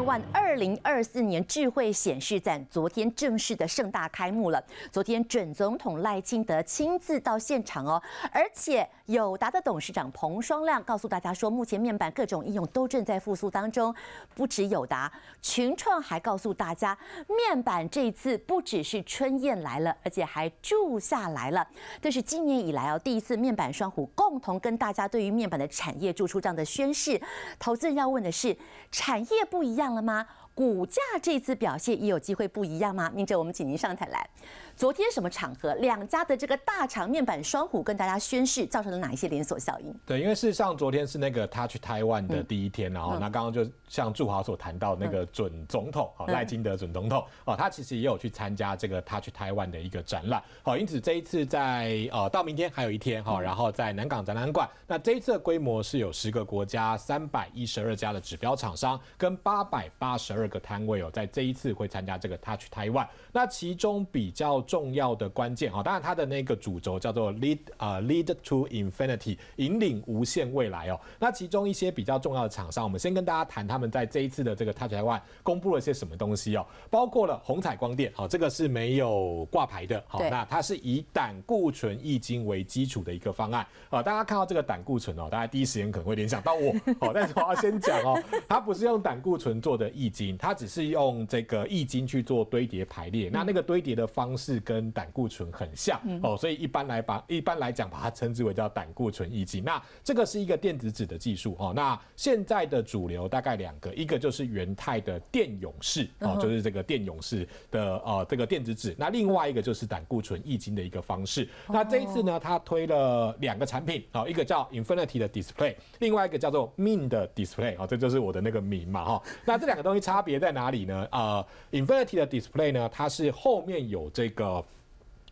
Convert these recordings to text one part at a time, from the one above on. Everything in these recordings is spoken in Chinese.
万二零二四年智慧显示展昨天正式的盛大开幕了。昨天，准总统赖清德亲自到现场哦。而且，友达的董事长彭双亮告诉大家说，目前面板各种应用都正在复苏当中。不止友达，群创还告诉大家，面板这次不只是春燕来了，而且还住下来了。这是今年以来啊第一次，面板双虎共同跟大家对于面板的产业做出这样的宣誓。投资人要问的是，产业不一样。了吗？股价这次表现也有机会不一样吗？明哲，我们请您上台来。昨天什么场合？两家的这个大厂面板双虎跟大家宣誓，造成了哪一些连锁效应？对，因为事实上昨天是那个他去台湾的第一天，然后那刚刚就像祝华所谈到那个准总统啊赖金德准总统哦，他其实也有去参加这个他去台湾的一个展览。好，因此这一次在呃到明天还有一天哈，然后在南港展览馆，那这一次的规模是有十个国家三百一十二家的指标厂商跟八百八十二。个摊位哦，在这一次会参加这个 Touch Taiwan，那其中比较重要的关键哦，当然它的那个主轴叫做 Lead 呃 Lead to Infinity，引领无限未来哦。那其中一些比较重要的厂商，我们先跟大家谈他们在这一次的这个 Touch Taiwan 公布了些什么东西哦，包括了红彩光电，好，这个是没有挂牌的，好，那它是以胆固醇易经为基础的一个方案啊。大家看到这个胆固醇哦，大家第一时间可能会联想到我，好，但是我要先讲哦，它不是用胆固醇做的易经，它只是用这个易经去做堆叠排列，那那个堆叠的方式跟胆固醇很像哦，所以一般来把一般来讲把它称之为叫胆固醇易经。那这个是一个电子纸的技术哦。那现在的主流大概两个，一个就是元泰的电勇士哦，就是这个电勇士的呃这个电子纸。那另外一个就是胆固醇易经的一个方式。那这一次呢，他推了两个产品哦，一个叫 Infinity 的 Display，另外一个叫做 Mean 的 Display 哦，这就是我的那个名嘛哈。那这两个东西差别。别在哪里呢？呃，Infinity 的 Display 呢，它是后面有这个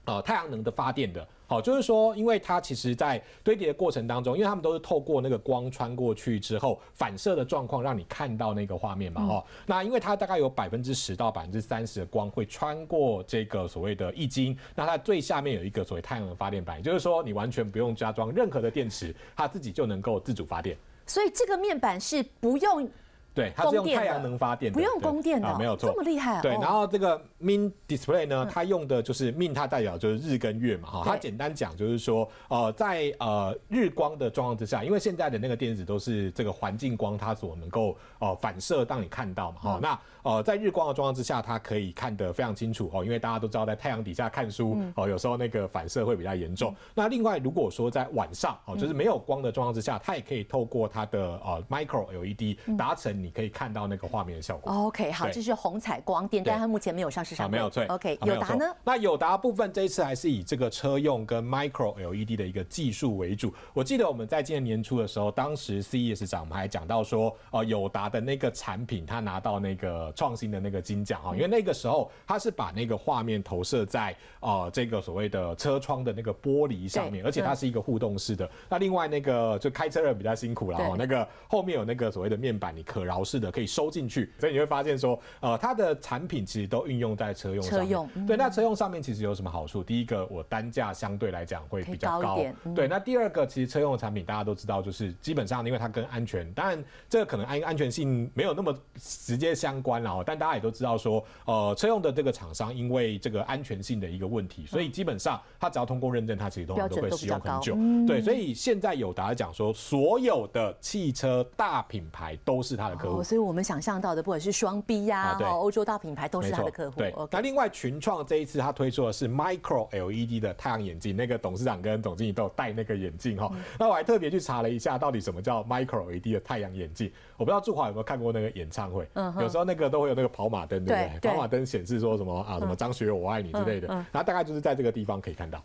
呃太阳能的发电的。好，就是说，因为它其实，在堆叠的过程当中，因为他们都是透过那个光穿过去之后反射的状况，让你看到那个画面嘛。哦，那因为它大概有百分之十到百分之三十的光会穿过这个所谓的易晶，那它最下面有一个所谓太阳能发电板，也就是说你完全不用加装任何的电池，它自己就能够自主发电。所以这个面板是不用。对，它是用太阳能发电，不用供电的，没有错，这么厉害。啊！对，然后这个 m i n Display 呢，它用的就是 m i n 它代表就是日跟月嘛，哈。它简单讲就是说，呃，在呃日光的状况之下，因为现在的那个电子都是这个环境光它所能够呃反射让你看到嘛，哈。那呃在日光的状况之下，它可以看得非常清楚，哦，因为大家都知道在太阳底下看书，哦，有时候那个反射会比较严重。那另外如果说在晚上，哦，就是没有光的状况之下，它也可以透过它的呃 Micro LED 达成。你可以看到那个画面的效果。OK，好，这是红彩光电，但它目前没有上市。好，没有错。OK，有达呢？那有达部分这一次还是以这个车用跟 Micro LED 的一个技术为主。我记得我们在今年年初的时候，当时 CES 展我们还讲到说，呃，有达的那个产品它拿到那个创新的那个金奖啊，因为那个时候它是把那个画面投射在呃这个所谓的车窗的那个玻璃上面，而且它是一个互动式的。那另外那个就开车人比较辛苦了，那个后面有那个所谓的面板你可了。调试的可以收进去，所以你会发现说，呃，它的产品其实都运用在车用上。车用对，那车用上面其实有什么好处？第一个，我单价相对来讲会比较高。对，那第二个，其实车用的产品大家都知道，就是基本上因为它跟安全，当然这个可能安安全性没有那么直接相关了哦。但大家也都知道说，呃，车用的这个厂商因为这个安全性的一个问题，所以基本上它只要通过认证，它其实都会使用很久。对，所以现在有达讲说，所有的汽车大品牌都是它的。哦，所以我们想象到的，不管是双 B 呀，哦，欧洲大品牌都是他的客户。对，那另外群创这一次他推出的是 Micro LED 的太阳眼镜，那个董事长跟总经理都有戴那个眼镜哈。那我还特别去查了一下，到底什么叫 Micro LED 的太阳眼镜？我不知道祝华有没有看过那个演唱会，有时候那个都会有那个跑马灯，对不对？跑马灯显示说什么啊，什么张学友我爱你之类的，然后大概就是在这个地方可以看到。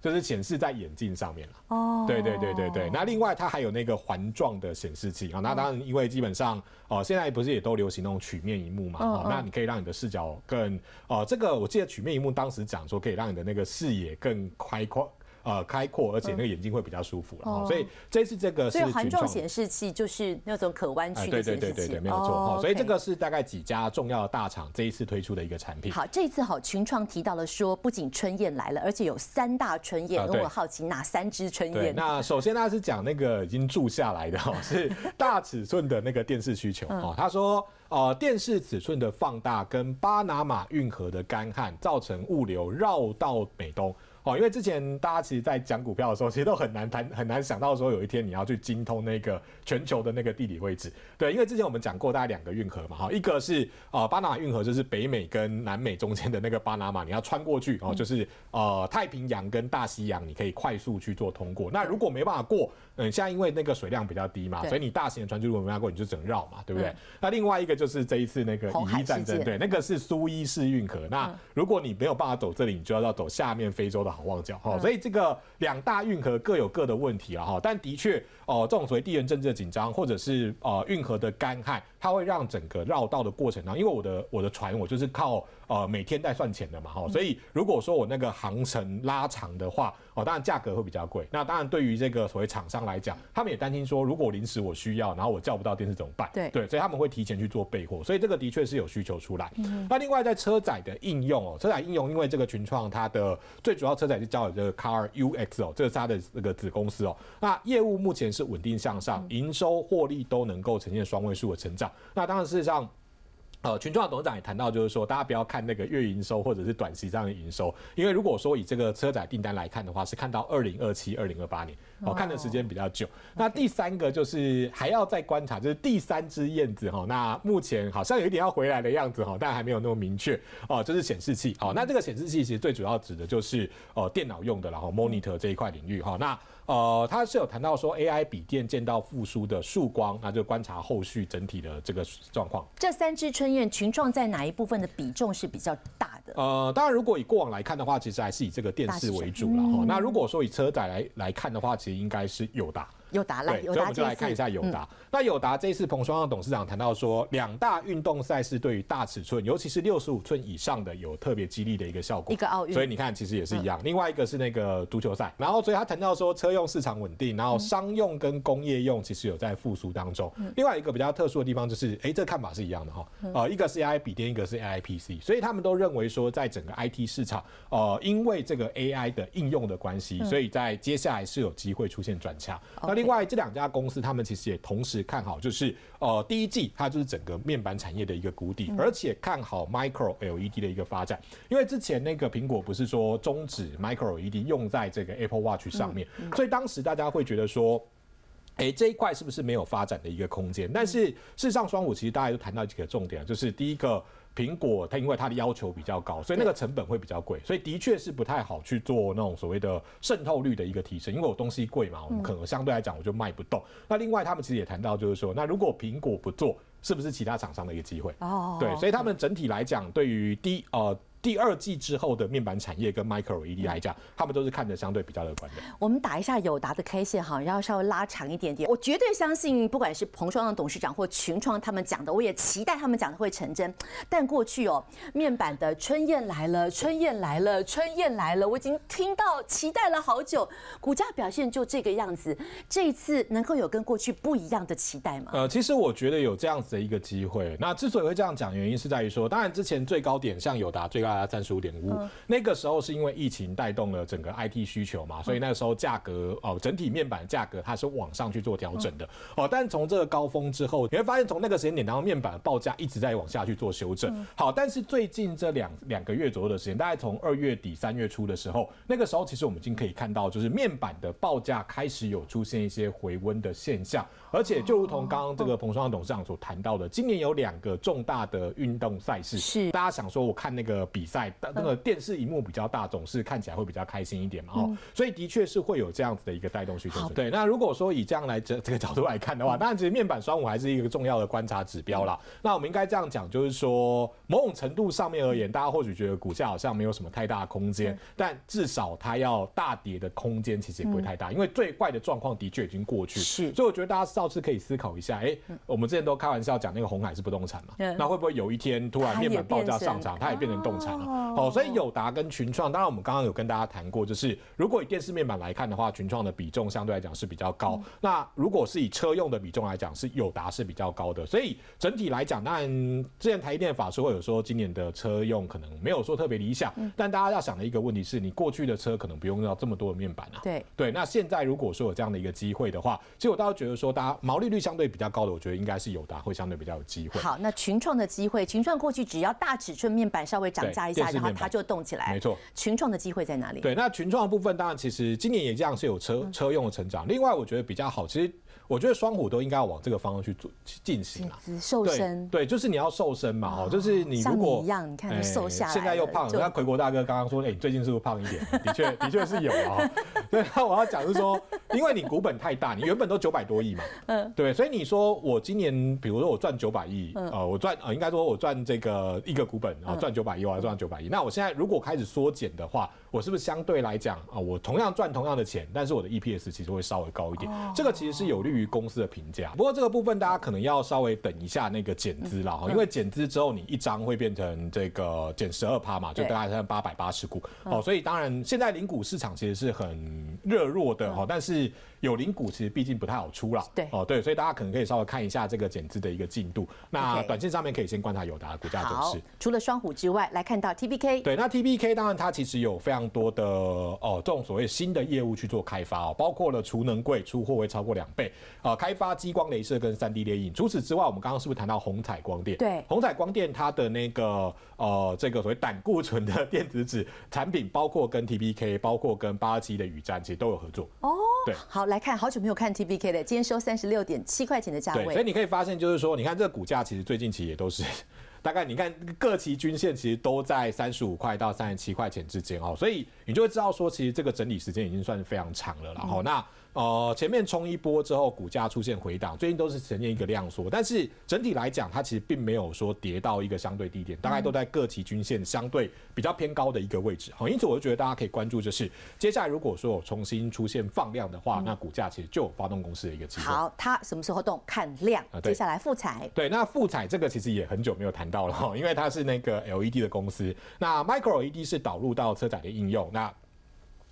就是显示在眼镜上面了，哦，对对对对对。那另外它还有那个环状的显示器啊，那当然因为基本上哦，现在不是也都流行那种曲面荧幕嘛，哦，那你可以让你的视角更哦，这个我记得曲面荧幕当时讲说可以让你的那个视野更开阔。呃开阔，而且那个眼睛会比较舒服了，所以这一次这个所以环状显示器就是那种可弯曲的，对对对对对，没有错哈。所以这个是大概几家重要的大厂这一次推出的一个产品。好，这次好，群创提到了说，不仅春燕来了，而且有三大春燕。宴，我好奇哪三只春燕？那首先呢，是讲那个已经住下来的哈，是大尺寸的那个电视需求啊。他说，呃，电视尺寸的放大跟巴拿马运河的干旱造成物流绕道美东。哦，因为之前大家其实，在讲股票的时候，其实都很难谈，很难想到说有一天你要去精通那个全球的那个地理位置，对。因为之前我们讲过大概两个运河嘛，哈，一个是呃巴拿马运河，就是北美跟南美中间的那个巴拿马，你要穿过去，哦，就是呃太平洋跟大西洋，你可以快速去做通过。那如果没办法过，嗯，现在因为那个水量比较低嘛，所以你大船穿果没办法过，你就只能绕嘛，对不对？那另外一个就是这一次那个一战战争，对，那个是苏伊士运河。那如果你没有办法走这里，你就要要走下面非洲。好，忘掉哈，所以这个两大运河各有各的问题啊哈，但的确，哦，这种所谓地缘政治的紧张，或者是呃，运河的干旱。它会让整个绕道的过程呢，因为我的我的船我就是靠呃每天在算钱的嘛哈，所以如果说我那个航程拉长的话，哦当然价格会比较贵。那当然对于这个所谓厂商来讲，他们也担心说如果临时我需要，然后我叫不到电视怎么办？对对，所以他们会提前去做备货。所以这个的确是有需求出来。那另外在车载的应用哦，车载应用因为这个群创它的最主要车载是交给这个 Car UX 哦，这是它的这个子公司哦，那业务目前是稳定向上，营收获利都能够呈现双位数的成长。那当然，事实上，呃，群的董事长也谈到，就是说，大家不要看那个月营收或者是短期这样的营收，因为如果说以这个车载订单来看的话，是看到二零二七、二零二八年哦，看的时间比较久。那第三个就是还要再观察，就是第三只燕子哈，那目前好像有一点要回来的样子哈，但还没有那么明确哦。这是显示器哦，那这个显示器其实最主要指的就是哦，电脑用的然后 monitor 这一块领域哈，那。呃，他是有谈到说，AI 笔电见到复苏的曙光，那就观察后续整体的这个状况。这三支春燕群创在哪一部分的比重是比较大的？呃，当然，如果以过往来看的话，其实还是以这个电视为主了哈。那如果说以车载来来看的话，其实应该是有大。有达啦，所以我们就来看一下友达。那友达这一次彭双旺董事长谈到说，两大运动赛事对于大尺寸，尤其是六十五寸以上的，有特别激励的一个效果。一个奥运，所以你看其实也是一样。另外一个是那个足球赛，然后所以他谈到说车用市场稳定，然后商用跟工业用其实有在复苏当中。另外一个比较特殊的地方就是，哎，这看法是一样的哈。呃，一个是 AI 笔电，一个是 AIPC，所以他们都认为说，在整个 IT 市场，呃，因为这个 AI 的应用的关系，所以在接下来是有机会出现转强。另外这两家公司，他们其实也同时看好，就是呃，第一季它就是整个面板产业的一个谷底，而且看好 Micro LED 的一个发展。因为之前那个苹果不是说终止 Micro LED 用在这个 Apple Watch 上面，所以当时大家会觉得说，哎，这一块是不是没有发展的一个空间？但是事实上，双虎其实大家都谈到几个重点，就是第一个。苹果它因为它的要求比较高，所以那个成本会比较贵，所以的确是不太好去做那种所谓的渗透率的一个提升，因为我东西贵嘛，我们可能相对来讲我就卖不动。那另外他们其实也谈到，就是说，那如果苹果不做，是不是其他厂商的一个机会？哦，对，所以他们整体来讲，对于低呃第二季之后的面板产业跟 Micro LED 来讲，他们都是看的相对比较乐观的。我们打一下友达的 K 线哈，然后稍微拉长一点点。我绝对相信，不管是彭双的董事长或群创他们讲的，我也期待他们讲的会成真。但过去哦，面板的春燕来了，春燕来了，春燕来了，我已经听到期待了好久，股价表现就这个样子。这一次能够有跟过去不一样的期待吗？呃，其实我觉得有这样子的一个机会。那之所以会这样讲，原因是在于说，当然之前最高点像友达最高。大家三十五点五那个时候是因为疫情带动了整个 IT 需求嘛，所以那时候价格哦整体面板价格它是往上去做调整的哦。但从这个高峰之后，你会发现从那个时间点，然后面板的报价一直在往下去做修正。好，但是最近这两两个月左右的时间，大概从二月底三月初的时候，那个时候其实我们已经可以看到，就是面板的报价开始有出现一些回温的现象。而且，就如同刚刚这个彭双董事长所谈到的，今年有两个重大的运动赛事，是大家想说，我看那个比赛，那个电视荧幕比较大，总是看起来会比较开心一点嘛哦，所以的确是会有这样子的一个带动需求。对，那如果说以这样来这这个角度来看的话，当然其实面板双五还是一个重要的观察指标啦。那我们应该这样讲，就是说，某种程度上面而言，大家或许觉得股价好像没有什么太大的空间，但至少它要大跌的空间其实也不会太大，因为最坏的状况的确已经过去。是，所以我觉得大家。倒是可以思考一下，哎，我们之前都开玩笑讲那个红海是不动产嘛，那会不会有一天突然面板报价上涨，它也变成动产了？哦，所以友达跟群创，当然我们刚刚有跟大家谈过，就是如果以电视面板来看的话，群创的比重相对来讲是比较高。那如果是以车用的比重来讲，是友达是比较高的。所以整体来讲，当然之前台积电法说有说今年的车用可能没有说特别理想，但大家要想的一个问题是，你过去的车可能不用到这么多的面板啊。对对，那现在如果说有这样的一个机会的话，其实我倒觉得说大。毛利率相对比较高的，我觉得应该是有的，会相对比较有机会。好，那群创的机会，群创过去只要大尺寸面板稍微涨价一下，然后它就动起来。没错，群创的机会在哪里？对，那群创的部分，当然其实今年也这样是有车车用的成长。另外，我觉得比较好，其实。我觉得双虎都应该要往这个方向去做进行啊，对对，就是你要瘦身嘛，哦，就是你如你一样，你看瘦下来，现在又胖。了。那奎国大哥刚刚说，哎，你最近是不是胖一点？的确，的确是有啊。对，那我要讲是说，因为你股本太大，你原本都九百多亿嘛，嗯，对，所以你说我今年，比如说我赚九百亿，呃，我赚呃，应该说我赚这个一个股本啊，赚九百亿，我要赚九百亿。那我现在如果开始缩减的话，我是不是相对来讲啊？我同样赚同样的钱，但是我的 EPS 其实会稍微高一点，这个其实是有利于公司的评价。不过这个部分大家可能要稍微等一下那个减资了哈，因为减资之后你一张会变成这个减十二趴嘛，就大概在八百八十股哦，所以当然现在零股市场其实是很热络的哈，但是。有零股其实毕竟不太好出了，对哦对，所以大家可能可以稍微看一下这个减资的一个进度。那短线上面可以先观察友达股价走势。除了双虎之外，来看到 T B K。对，那 T B K 当然它其实有非常多的哦这种所谓新的业务去做开发哦，包括了储能柜出货会超过两倍，呃，开发激光镭射跟三 D 影。除此之外，我们刚刚是不是谈到虹彩光电？对，虹彩光电它的那个呃这个所谓胆固醇的电子纸产品，包括跟 T B K，包括跟八七的宇瞻，其实都有合作。哦，对，好。来看，好久没有看 T B K 的，今天收三十六点七块钱的价位。所以你可以发现，就是说，你看这个股价，其实最近其实也都是 大概，你看各期均线其实都在三十五块到三十七块钱之间哦，所以你就会知道说，其实这个整理时间已经算是非常长了。然后那。呃，前面冲一波之后，股价出现回档，最近都是呈现一个量缩，但是整体来讲，它其实并没有说跌到一个相对低点，大概都在各级均线相对比较偏高的一个位置。好，因此我就觉得大家可以关注，就是接下来如果说重新出现放量的话，那股价其实就有发动公司的一个机会。好，它什么时候动看量接下来富彩。对，那富彩这个其实也很久没有谈到了哈，因为它是那个 LED 的公司，那 Micro LED 是导入到车载的应用，那。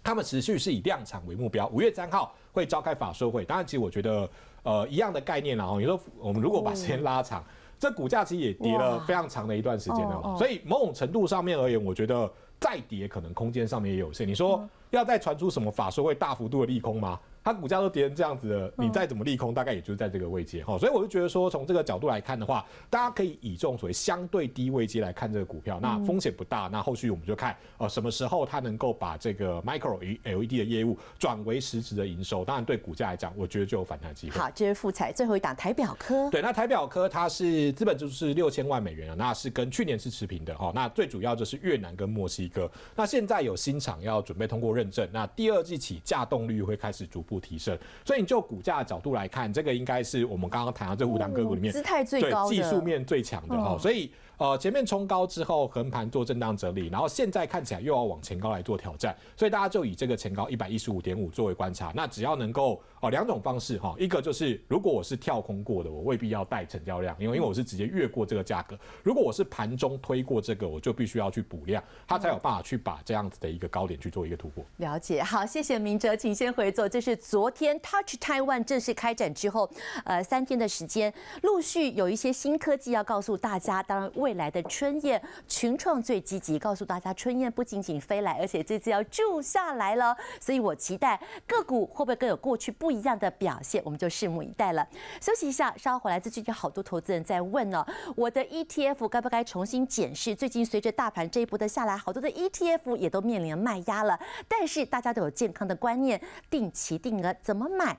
他们持续是以量产为目标。五月三号会召开法说会，当然，其实我觉得，呃，一样的概念啦。哦，你说我们如果把时间拉长，这股价其实也跌了非常长的一段时间了。所以某种程度上面而言，我觉得再跌可能空间上面也有限。你说要再传出什么法说会大幅度的利空吗？它股价都跌成这样子了，你再怎么利空，大概也就是在这个位阶哦。所以我就觉得说，从这个角度来看的话，大家可以以这种所谓相对低位阶来看这个股票，那风险不大。那后续我们就看，呃，什么时候它能够把这个 Micro 与 LED 的业务转为实质的营收。当然，对股价来讲，我觉得就有反弹机会。好，这是富彩最后一档台表科。对，那台表科它是资本就是六千万美元啊，那是跟去年是持平的哦。那最主要就是越南跟墨西哥。那现在有新厂要准备通过认证，那第二季起价动率会开始逐步。提升，所以你就股价的角度来看，这个应该是我们刚刚谈到这五档个股里面姿态最高、技术面最强的哈。所以呃，前面冲高之后横盘做震荡整理，然后现在看起来又要往前高来做挑战，所以大家就以这个前高一百一十五点五作为观察，那只要能够。两种方式哈，一个就是如果我是跳空过的，我未必要带成交量，因为因为我是直接越过这个价格；如果我是盘中推过这个，我就必须要去补量，它才有办法去把这样子的一个高点去做一个突破。了解，好，谢谢明哲，请先回座。这是昨天 Touch Taiwan 正式开展之后，呃，三天的时间，陆续有一些新科技要告诉大家。当然，未来的春燕群创最积极，告诉大家春燕不仅仅飞来，而且这次要住下来了。所以我期待个股会不会更有过去不。一样的表现，我们就拭目以待了。休息一下，稍后回来自最近好多投资人在问呢，我的 ETF 该不该重新检视？最近随着大盘这一波的下来，好多的 ETF 也都面临卖压了。但是大家都有健康的观念，定期定额怎么买？